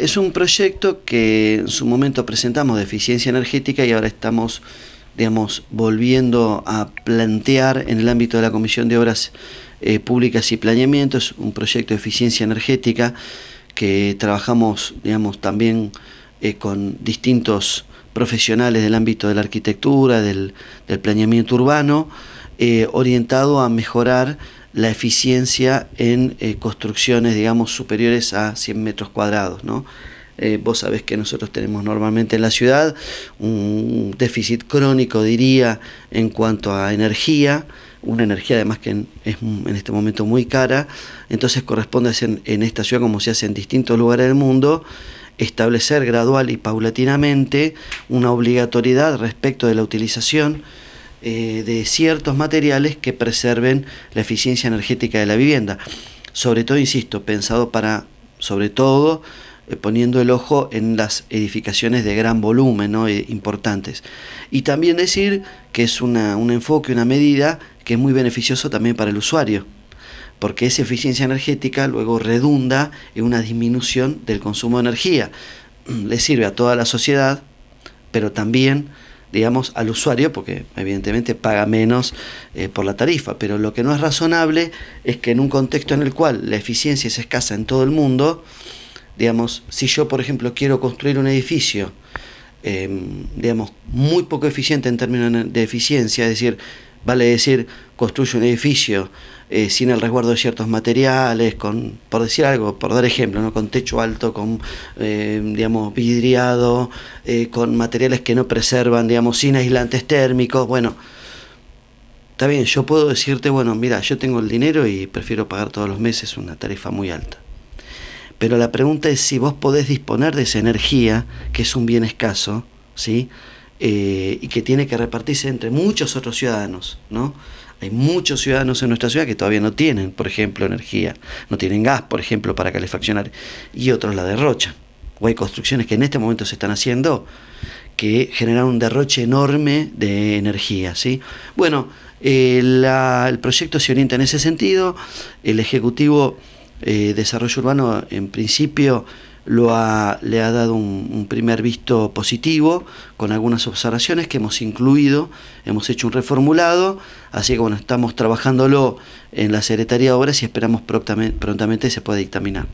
es un proyecto que en su momento presentamos de eficiencia energética y ahora estamos, digamos, volviendo a plantear en el ámbito de la Comisión de Obras eh, Públicas y Planeamiento. Es un proyecto de eficiencia energética que trabajamos, digamos, también eh, con distintos profesionales del ámbito de la arquitectura, del, planeamiento urbano, eh, orientado a mejorar la eficiencia en eh, construcciones, digamos, superiores a 100 metros cuadrados, ¿no? Eh, vos sabés que nosotros tenemos normalmente en la ciudad un déficit crónico, diría, en cuanto a energía, una energía además que es en este momento muy cara, entonces corresponde hacer en esta ciudad, como se hace en distintos lugares del mundo, establecer gradual y paulatinamente una obligatoriedad respecto de la utilización eh, de ciertos materiales que preserven la eficiencia energética de la vivienda. Sobre todo, insisto, pensado para, sobre todo, eh, poniendo el ojo en las edificaciones de gran volumen, ¿no? Eh, importantes. Y también decir que es un enfoque, una medida que es muy beneficioso también para el usuario porque esa eficiencia energética luego redunda en una disminución del consumo de energía. Le sirve a toda la sociedad, pero también digamos, al usuario, porque evidentemente paga menos eh, por la tarifa. Pero lo que no es razonable es que en un contexto en el cual la eficiencia es escasa en todo el mundo, digamos, si yo, por ejemplo, quiero construir un edificio, em, digamos, muy poco eficiente en términos de eficiencia, es decir, vale decir, construye un edificio eh, sin el resguardo de ciertos materiales, con, por decir algo, por dar ejemplo, ¿no? con techo alto, con eh, digamos, vidriado, eh, con materiales que no preservan, digamos, sin aislantes térmicos, bueno. Está bien, yo puedo decirte, bueno, mira, yo tengo el dinero y prefiero pagar todos los meses una tarifa muy alta. Pero la pregunta es si vos podés disponer de esa energía, que es un bien escaso, ¿sí? Eh, y que tiene que repartirse entre muchos otros ciudadanos, ¿no? Hay muchos ciudadanos en nuestra ciudad que todavía no tienen, por ejemplo, energía, no tienen gas, por ejemplo, para calefaccionar, y otros la derrochan. O hay construcciones que en este momento se están haciendo que generan un derroche enorme de energía. ¿sí? Bueno, eh, el proyecto se orienta en ese sentido. El Ejecutivo eh, Desarrollo Urbano, en principio, lo ha, le ha dado un, primer visto positivo con algunas observaciones que hemos incluido, hemos hecho un reformulado, así que bueno, estamos trabajándolo en la Secretaría de Obras y esperamos prontamente, prontamente se pueda dictaminar.